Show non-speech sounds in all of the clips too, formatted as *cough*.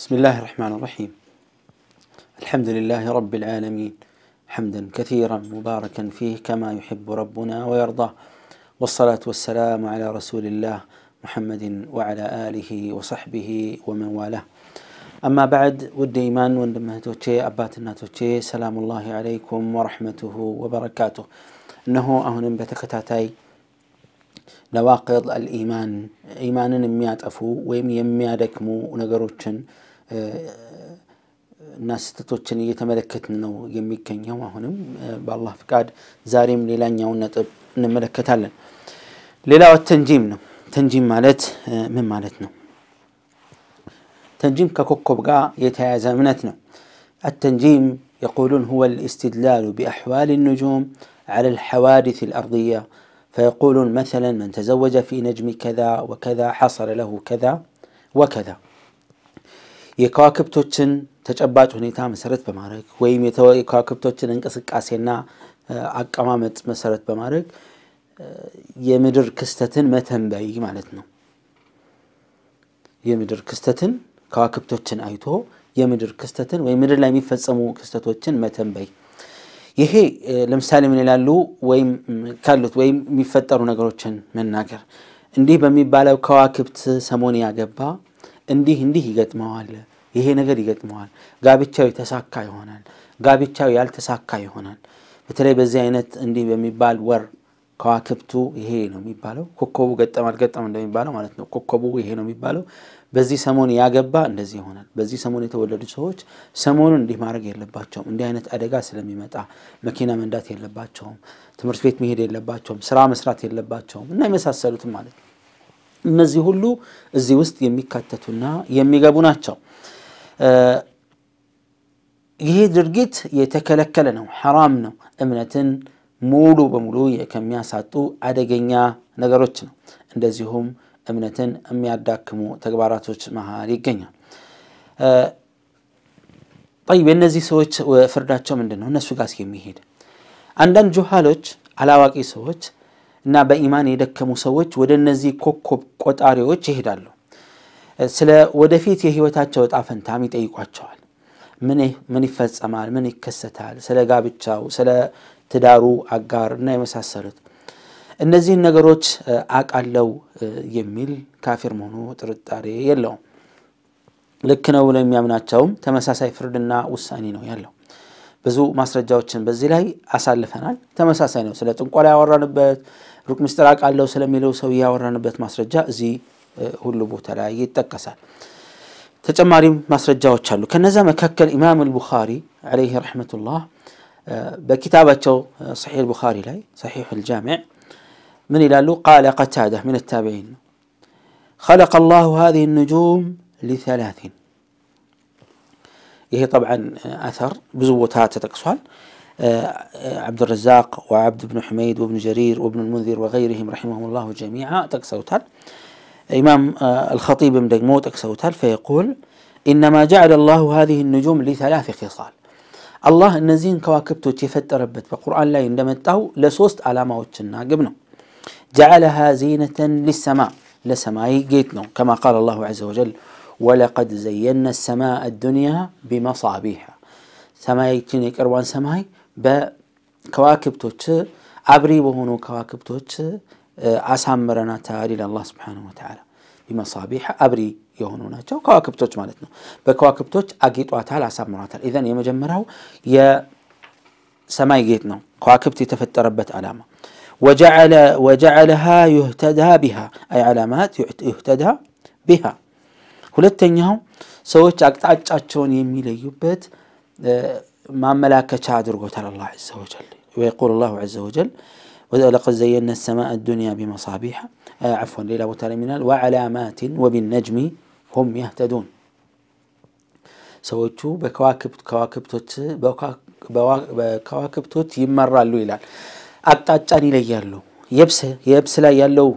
بسم الله الرحمن الرحيم الحمد لله رب العالمين حمدا كثيرا مباركا فيه كما يحب ربنا ويرضاه والصلاة والسلام على رسول الله محمد وعلى آله وصحبه ومن والاه أما بعد ودي إيمان وندمه أباتنا توتشي سلام الله عليكم ورحمته وبركاته أنه أهن بتكتاتي ነዋቅድ አልኢማን أفو የሚያጠፉ ወይም የሚያደክሙ ነገሮችን እና ስህተቶችን እየተመለከትን ነው የሚገኘው። አሁንም በአላህ ፍቃድ ዛሬም ሌላኛውን ነጥብ እንመለከታለን። ሌላው ተንጂም ነው። ተንጂም ማለት ምን ማለት ነው? ተንጂም ከኮከብ ጋር የተያያዘ እምነት ነው። التنجيم يقولون هو الاستدلال بأحوال النجوم على الحوادث الأرضية فيقولون مثلا من تزوج في نجم كذا وكذا حصل له كذا وكذا የከዋክብቶችን ተጨባጭ ሁኔታ መሰረት በማድረግ ወይም የከዋክብቶችን እንቅስቃሴና አቀማመጥ መሰረት በማድረግ የምድር ክስተትን መተንበይ ማለት ነው። የምድር ክስተትን ከዋክብቶችን አይቶ የምድር ክስተትን ወይም ምድር ላይ የሚፈጸሙ ክስተቶችን መተንበይ ይሄ ለምሳሌ ምን ይላሉ ወይም ካሉት ወይም የሚፈጠሩ ነገሮችን መናገር እንዲህ በሚባለው ከዋክብት ሰሞን ያገባ እንዲህ እንዲህ ይገጥመዋል፣ ይሄ ነገር ይገጥመዋል፣ ጋብቻው የተሳካ ይሆናል፣ ጋብቻው ያልተሳካ ይሆናል። በተለይ በዚህ አይነት እንዲህ በሚባል ወር ከዋክብቱ ይሄ ነው የሚባለው። ኮከቡ ገጠም አልገጠም እንደሚባለው ማለት ነው። ኮከቡ ይሄ ነው የሚባለው። በዚህ ሰሞን ያገባ እንደዚህ ይሆናል። በዚህ ሰሞን የተወለዱ ሰዎች ሰሞኑን እንዲህ ማድረግ የለባቸውም። እንዲህ አይነት አደጋ ስለሚመጣ መኪና መንዳት የለባቸውም፣ ትምህርት ቤት መሄድ የለባቸውም፣ ስራ መስራት የለባቸውም እና የመሳሰሉትም ማለት ነው። እነዚህ ሁሉ እዚህ ውስጥ የሚካተቱና የሚገቡ ናቸው። ይህ ድርጊት የተከለከለ ነው፣ ሐራም ነው። እምነትን ሙሉ በሙሉ ከሚያሳጡ አደገኛ ነገሮች ነው። እንደዚሁም እምነትን የሚያዳክሙ ተግባራቶች መሀል ይገኛል። ጠይብ የእነዚህ ሰዎች ፍርዳቸው ምንድን ነው? እነሱ ጋር የሚሄድ አንዳንድ ጁሃሎች አላዋቂ ሰዎች እና በኢማን የደከሙ ሰዎች ወደ እነዚህ ኮከብ ቆጣሪዎች ይሄዳሉ። ስለ ወደፊት የህይወታቸው እጣ ፈንታም ይጠይቋቸዋል። ምን ይፈጸማል፣ ምን ይከሰታል፣ ስለ ጋብቻው፣ ስለ ትዳሩ አጋር እና የመሳሰሉት እነዚህን ነገሮች አቃለው የሚል ካፊር መሆኑ ጥርጣሬ የለውም። ልክ ነው ብሎ የሚያምናቸውም ተመሳሳይ ፍርድና ውሳኔ ነው ያለው። ብዙ ማስረጃዎችን በዚህ ላይ አሳልፈናል። ተመሳሳይ ነው። ስለ ጥንቆላ ያወራንበት ሩቅ ምስጢራቅ አለው ስለሚለው ሰው ያወራንበት ማስረጃ እዚህ ሁሉ ቦታ ላይ ይጠቀሳል። ተጨማሪም ማስረጃዎች አሉ። ከነዛ መካከል ኢማም አልቡኻሪ ዓለይህ ረሕመቱላህ በኪታባቸው ሰሒሕ አልቡኻሪ ላይ ሰሒሕ አልጃሚዕ من إلى قال قتادة من التابعين خلق الله هذه النجوم لثلاث هي طبعا أثر بزوتها تتكسوال آه، آه، عبد الرزاق وعبد بن حميد وابن جرير وابن المنذر وغيرهم رحمهم الله جميعا تكسوتال إمام آه، الخطيب ابن دقموت تكسوتال فيقول إنما جعل الله هذه النجوم لثلاث خصال الله تفت ربت بقرآن لا ላይ እንደመጣው ለሶስት على ግብ قبنا جعلها زينة للسماء لسماي ጌጥ كما قال الله عز وجل ولقد زينا السماء الدنيا بمصابيح ሰማያችን የቅርቧን سماي بكواكب توتش عبري وهنو كواكب توتش أسامرنا تعالي لله سبحانه وتعالى بمصابيح أبري يهونونا جو كواكب توتش مالتنا بكواكب توتش أجيت واتعالى أسامرنا تعالى إذن يمجمره يا سماي جيتنا كواكب تفت ربت علامة وجعل وجعلها يهتدى بها أي علامات يهتدى بها ሁለተኛው ሰዎች አቅጣጫቸውን يبت ما ملاك تشادر قتل الله عز وجل ويقول الله عز وجل ولقد زينا السماء الدنيا بمصابيح آه، عفوا ليلى وترمينال وعلامات وبالنجم هم يهتدون سويتو بكواكب كواكب توت بكواكب توت يمرالو الى አቅጣጫን ይለያሉ የብስ የብስ ላይ ያለው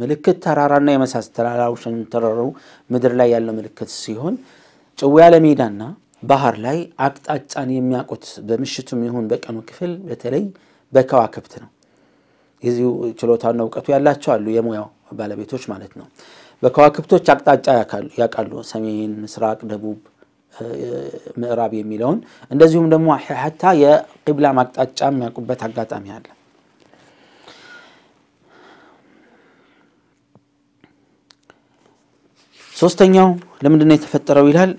ምልክት ተራራና የመሳስ ተራራው ሸንተረሩ ምድር ላይ ያለው ምልክት ሲሆን ጭው ያለ ሜዳና ባህር ላይ አቅጣጫን የሚያውቁት በምሽቱም ይሁን በቀኑ ክፍል በተለይ በከዋክብት ነው። የዚሁ ችሎታና እውቀቱ ያላቸው አሉ፣ የሙያው ባለቤቶች ማለት ነው። በከዋክብቶች አቅጣጫ ያውቃሉ፣ ሰሜን፣ ምስራቅ፣ ደቡብ፣ ምዕራብ የሚለውን እንደዚሁም ደግሞ ሀታ የቂብላ አቅጣጫ የሚያውቁበት አጋጣሚ አለ። ሶስተኛው ለምንድነው የተፈጠረው ይላል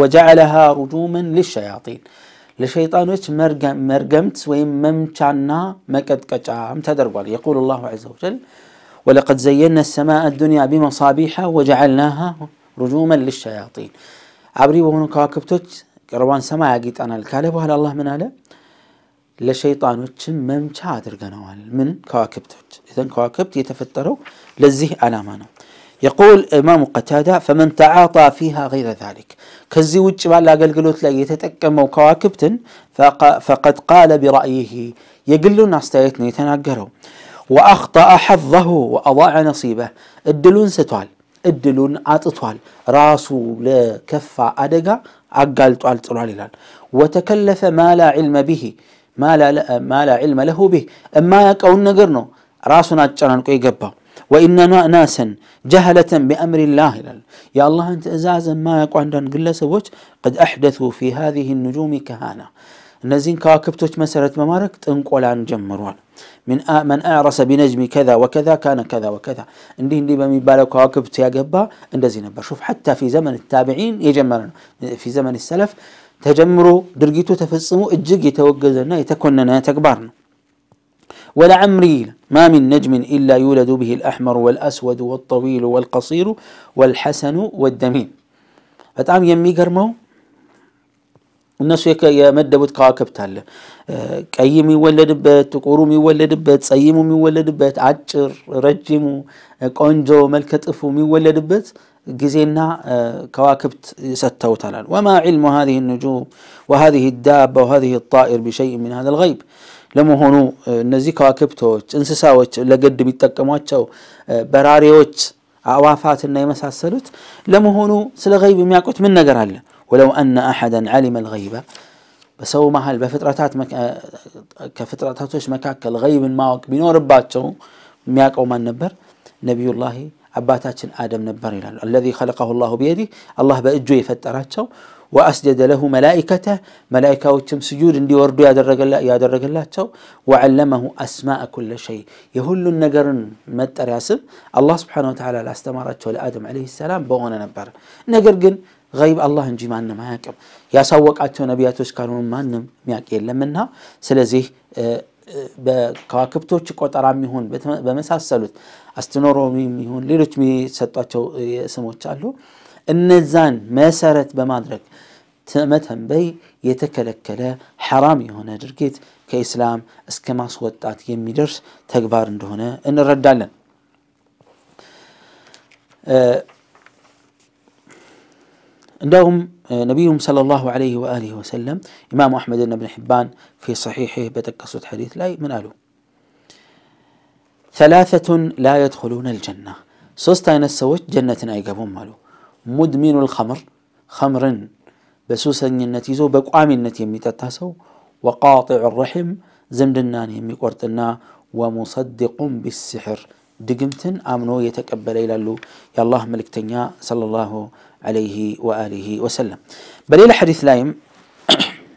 وجعلها رجوما للشياطين لشيطان وش مرقمت وين ممتعنا مكد كتعام تدرقوال يقول الله عز وجل ولقد زينا السماء الدنيا بمصابيح وجعلناها رجوما للشياطين عبري وهنا كواكب كروان سماء جيت أنا الكالب وهل الله من أله لشيطان وش ممتع درقنوال من كواكب إذا كواكب يتفتروا لزه على ما يقول إمام قتادة فمن تعاطى فيها غير ذلك كزي وجب لا قل قلوت لا يتتكم كواكبتن فقد قال برأيه يقلون استايتني يتناقروا وأخطأ حظه وأضاع نصيبه الدلون ستوال الدلون أتطوال راسو لكفة أدقا أقال طوال طوال وتكلف ما لا علم به ما لا, ما لا علم له به أما يكون نقرنو راسنا اتشانان كي قبه وإننا ناسا جهلة بأمر الله يا الله أنت أزازا ما يقع عندنا قد أحدثوا في هذه النجوم كهانة نزين كواكبتوش مسرة ممارك تنق ولا نجمرون من آه من أعرس بنجم كذا وكذا كان كذا وكذا عندي هندي بمي بالك كواكبت يا قبا اندزين بشوف حتى في زمن التابعين يجمرون في زمن السلف تجمروا درقيتو تفصموا اجيك يتوقزنا يتكوننا تكبرنا ولعمري ما من نجم إلا يولد به الأحمر والأسود والطويل والقصير والحسن والدميم فتعام يمي قرمو الناس يك يا مدة كاكب تال كأيم يولد بيت تقرم يولد بيت سيم يولد بيت عجر رجم كونجو ملكة أفو يولد بيت جزينا كواكب ستة وتلال وما علم هذه النجوم وهذه الدابة وهذه الطائر بشيء من هذا الغيب لمهونو نزي كواكب توش انسساوش لقد بيتاكمواتشو براريوش عوافات النايمة السلوت لمهونو سلا غيب مياكوت من نقر ولو أن أحدا علم الغيبة بسو ما هل بفترتات مك... تاتوش مكاك الغيب الماوك بنور باتشو مياكو ما نبر نبي الله عباتاتشن آدم نبر الذي خلقه الله بيده الله بأجوي فتراتشو وأسجد له ملائكته ملائكة وتم سجود اندي وردو يادرق رجلا يادر الله تو وعلمه أسماء كل شيء يهل النجر متر ياسب الله سبحانه وتعالى لا استمرت لآدم عليه السلام بغونا نبر نجر جن غيب الله እንጂ ማንም አያውቅም ያሳወቃቸው ነቢያቶች ካልሆኑ ማንም ሚያውቅ የለምና ስለዚህ በከዋክብቶች ቆጠራ የሚሆን በመሳሰሉት አስትሮኖሚ የሚሆን ሌሎች የሚሰጧቸው ስሞች አሉ النزان ما سارت بمادرك تمتهم بي يتكلك كلا حرامي هنا جركيت كإسلام اسكما صوتات يميدرس تكبار هنا ان ردالن عندهم نبيهم صلى الله عليه وآله وسلم إمام أحمد بن حبان في صحيحه بتكسوة حديث لاي من قالوا ثلاثة لا يدخلون الجنة سوستاين السوش جنة أيقابون مالو مدمن الخمر خمر بسوسا نتيزو بقوامي نتي ميتتاسو وقاطع الرحم زمدنان يمي قرتنا ومصدق بالسحر دقمتن آمنو يتكبل إلى اللو يا الله ملك تنيا صلى الله عليه وآله وسلم بل إلى حديث لايم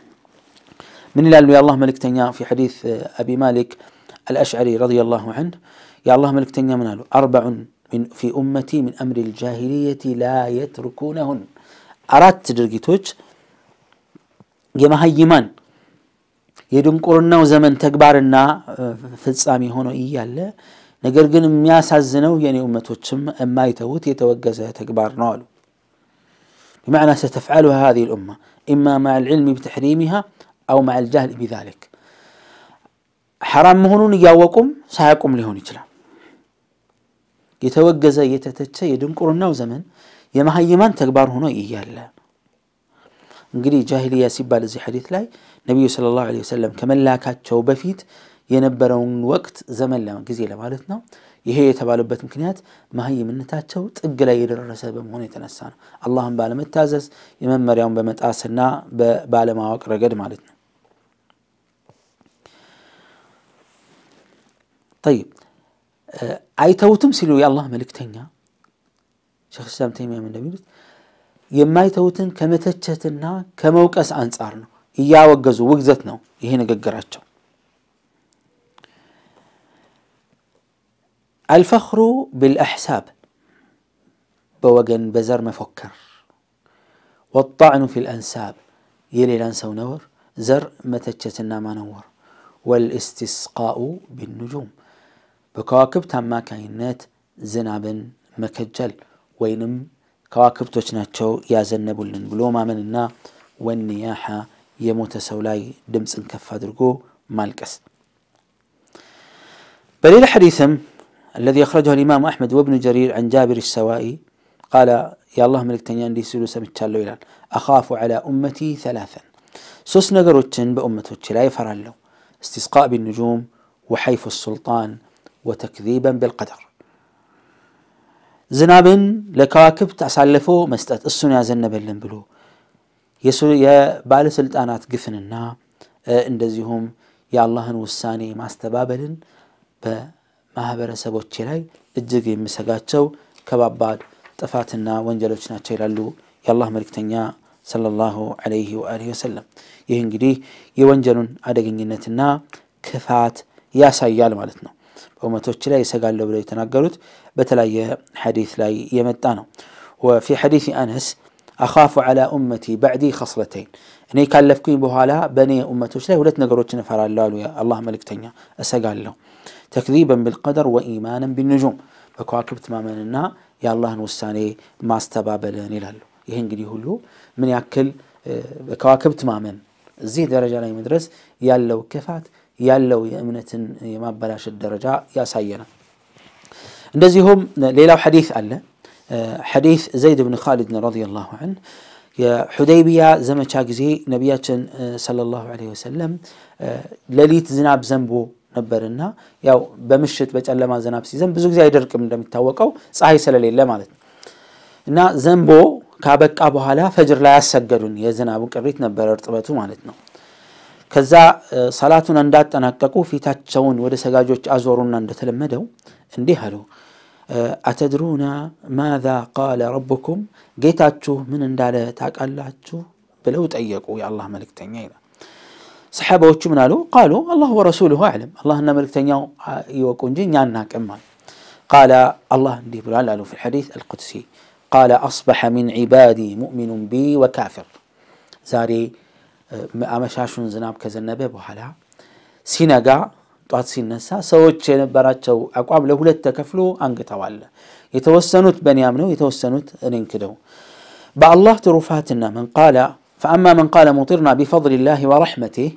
*coughs* من إلى يا الله ملك تنيا في حديث أبي مالك الأشعري رضي الله عنه يا الله ملك تنيا منالو أربع من في أمتي من أمر الجاهلية لا يتركونهن أردت درجتوش يما هيمان يدوم كورونا وزمن تكبارنا في فتسامي هونو إيالا نقر قن مياس عزنو يعني أمتوش أما يتوت يتوقز تكبار نالو بمعنى ستفعلها هذه الأمة إما مع العلم بتحريمها أو مع الجهل بذلك حرام مهنون يوقم سيقوم لهون يتلعب የተወገዘ የተተቸ የድንቁርናው ዘመን የመሀይማን ተግባር ሆኖ እያለ እንግዲህ ጃሂልያ ሲባል እዚህ ሐዲት ላይ ነቢዩ ሰለላሁ ዐለይሂ ወሰለም ከመላካቸው በፊት የነበረውን ወቅት ዘመን ጊዜ ለማለት ነው። ይሄ የተባለበት ምክንያት መሀይምነታቸው ጥግ ላይ የደረሰ በመሆኑ የተነሳ ነው። አላህን ባለመታዘዝ የመመሪያውን በመጣስና ባለማወቅ ረገድ ማለት ነው። ጠይብ አይተውትም ሲሉ የአላህ መልእክተኛ ሸክ ስላም ተይሚያ እንደሚሉት የማይተውትን ከመተቸትና ከመውቀስ አንጻር ነው እያወገዙ ውግዘት ነው ይሄ ንግግራቸው አልፈኽሩ ብልአሕሳብ በወገን በዘር መፎከር ወጣዕኑ ፊ ልአንሳብ የሌላን ሰው ነውር ዘር መተቸትና ማነወር والإستسقاء بالنجوم بكواكب تاما كاينات زنابن مكجل وينم كواكب توشناتشو يا زنبولن بلو ما النا والنياحة يموت سولاي دمس انكفا درقو مالكس بليل حديثم الذي أخرجه الإمام أحمد وابن جرير عن جابر السوائي قال يا الله ملك تنيان دي سلو سمت أخاف على أمتي ثلاثا سوس نقر بأمته لا فرالو استسقاء بالنجوم وحيف السلطان ወተክዚበን ቢልቀደር ዝናብን ለከዋክብት አሳልፎ መስጠት እሱን ያዘነበልን ብሎ የባለስልጣናት ግፍንና እንደዚሁም የአላህን ውሳኔ ማስተባበልን በማህበረሰቦቼ ላይ እጅግ የሚሰጋቸው ከባባድ ጥፋትና ወንጀሎች ናቸው ይላሉ የአላህ መልክተኛ ሰለላሁ ዐለይሂ ወአሊሂ ወሰለም። ይህ እንግዲህ የወንጀሉን አደገኝነትና ክፋት ያሳያል ማለት ነው። بومتوش لاي سقال لو بريتنا قلت بتلا حديث لا يمتانا وفي حديث أنس أخاف على أمتي بعدي خصلتين إني كلفكين بهالا بني أمتوش لاي ولتنا قلت نفر الله الله ملك تنيا أسقال له تكذيبا بالقدر وإيمانا بالنجوم فكواكب تماماً يا الله نوساني ما استبابلن يلالو يهن قدي هلو من يأكل كواكب تماماً زيد درجة لا يمدرس يالو كفات ያለው የእምነትን የማበላሸት ደረጃ ያሳየናል እንደዚሁም ሌላው ሐዲስ አለ ሐዲስ ዘይድ ብን ካሊድን ረዲየላሁ ዐንሁ የሑደይቢያ ዘመቻ ጊዜ ነቢያችን ሰለላሁ ዐለይሂ ወሰለም ሌሊት ዝናብ ዘንቦ ነበርና ያው በምሽት በጨለማ ዝናብ ሲዘንብ ብዙ ጊዜ አይደርቅም እንደሚታወቀው ፀሐይ ስለሌለ ማለት ነው እና ዘንቦ ካበቃ በኋላ ፈጅር ላይ ያሰገዱን የዝናቡ ቅሪት ነበረ እርጥበቱ ማለት ነው ከዛ ሰላቱን እንዳጠናቀቁ ፊታቸውን ወደ ሰጋጆች አዞሩና እንደተለመደው እንዲህ አሉ አተድሩና ማዛ ቃለ ረቡኩም ጌታችሁ ምን እንዳለ ታውቃላችሁ ብለው ጠየቁ የአላህ መልእክተኛ ይላል ሰሓባዎቹ ምን አሉ ቃሉ አላሁ ወረሱሉሁ አዕለም አላህና መልእክተኛው ይወቁ እንጂ እኛ አናቅም አሉ ቃለ አላህ እንዲህ ብሏል አሉ ፊ ልሐዲት አልቁድሲ ቃለ አስበሐ ሚን ዒባዲ ሙእሚኑን ቢ ወካፊር ዛሬ زناب አመሻሹን ዝናብ ከዘነበ በኋላ ሲነጋ ጧት ሲነሳ ሰዎች የነበራቸው አቋም ለሁለት ተከፍሎ አንግተዋል የተወሰኑት በንያም ነው የተወሰኑት እኔን الله ترفاتنا من قال فأما من قال مطرنا بفضل الله ورحمته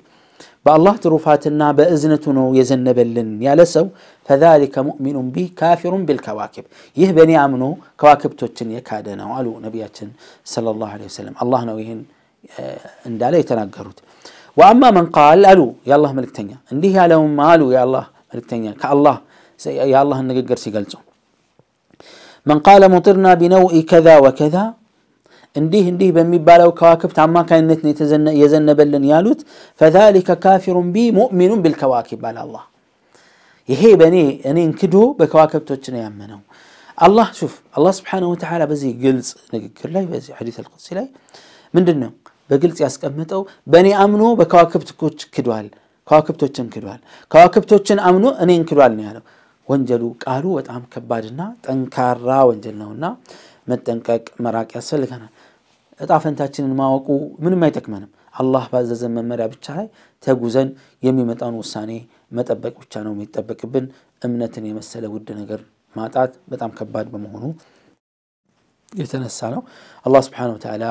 الله ترفاتنا تروفاتنا بأذنتنا يزنبلن يا لسو فذلك مؤمن بي كافر بالكواكب يه بني أمنو كواكب توتن يكادنا وعلو نبياتن صلى الله عليه وسلم الله نويهن እንዳለ የተናገሩት ወአማ መን ቃል አሉ የአላህ መልእክተኛ እንዲህ ያለውም አሉ የአላህ መልእክተኛ ከአላህ የአላህን ንግግር ሲገልጹ መን ቃለ ሙጢርና ቢነውኢ ከዛ ወከዛ እንዲህ እንዲህ በሚባለው ከዋክብት አማካኝነት የዘነበልን ያሉት ፈዛሊከ ካፊሩን ቢ ሙእሚኑን ቢልከዋኪብ አለ አላህ ይሄ በእኔ እኔን ክዶ በከዋክብቶች ነው ያመነው አላህ ሹፍ አላህ ስብሓንሁ ወተዓላ በዚህ ግልጽ ንግግር ላይ በዚህ ሐዲስ አልቁድሲ ላይ ምንድን ነው በግልጽ ያስቀምጠው በእኔ አምኖ በከዋክብቶች ክዷል፣ ከዋክብቶችን ክዷል፣ ከዋክብቶችን አምኖ እኔን ክዷል ነው ያለው። ወንጀሉ ቃሉ በጣም ከባድና ጠንካራ ወንጀል ነውና መጠንቀቅ መራቅ ያስፈልገናል። እጣ ፈንታችንን ማወቁ ምንም አይጠቅመንም። አላህ ባዘዘን መመሪያ ብቻ ላይ ተጉዘን የሚመጣውን ውሳኔ መጠበቅ ብቻ ነው የሚጠበቅብን። እምነትን የመሰለ ውድ ነገር ማጣት በጣም ከባድ በመሆኑ የተነሳ ነው አላህ ስብን ተላ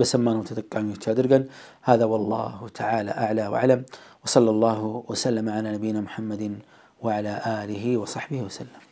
በሰማነው ተጠቃሚዎች አድርገን هذا والله تعالى أعلى وعلم وصلى الله وسلم على نبينا محمد وعلى آله وصحبه وسلم